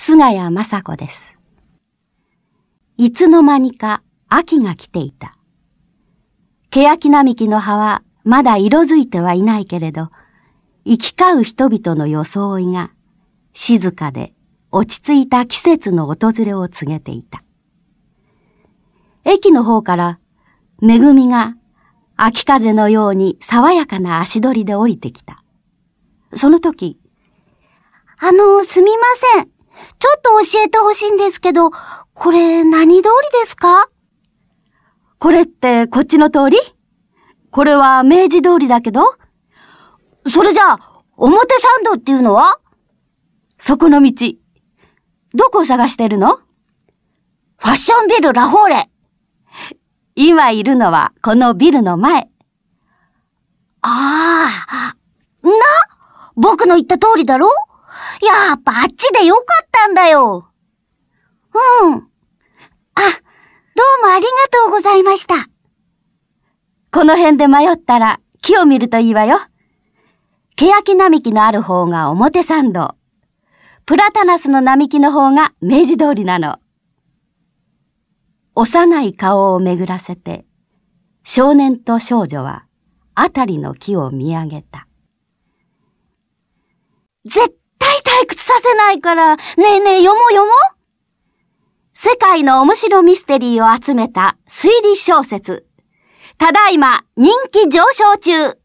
菅谷雅子です。いつの間にか秋が来ていた。欅並木の葉はまだ色づいてはいないけれど、行き交う人々の装いが静かで落ち着いた季節の訪れを告げていた。駅の方から、恵みが秋風のように爽やかな足取りで降りてきた。その時、あの、すみません。ちょっと教えてほしいんですけど、これ何通りですかこれってこっちの通りこれは明治通りだけど。それじゃあ、表参道っていうのはそこの道。どこを探してるのファッションビルラフォーレ。今いるのはこのビルの前。ああ、な、僕の言った通りだろやっぱあっちでよかったんだよ。うん。あ、どうもありがとうございました。この辺で迷ったら木を見るといいわよ。欅並木のある方が表参道。プラタナスの並木の方が明治通りなの。幼い顔を巡らせて、少年と少女は、あたりの木を見上げた。絶せないから、ねえねえ読もう読もう世界の面白ミステリーを集めた推理小説。ただいま人気上昇中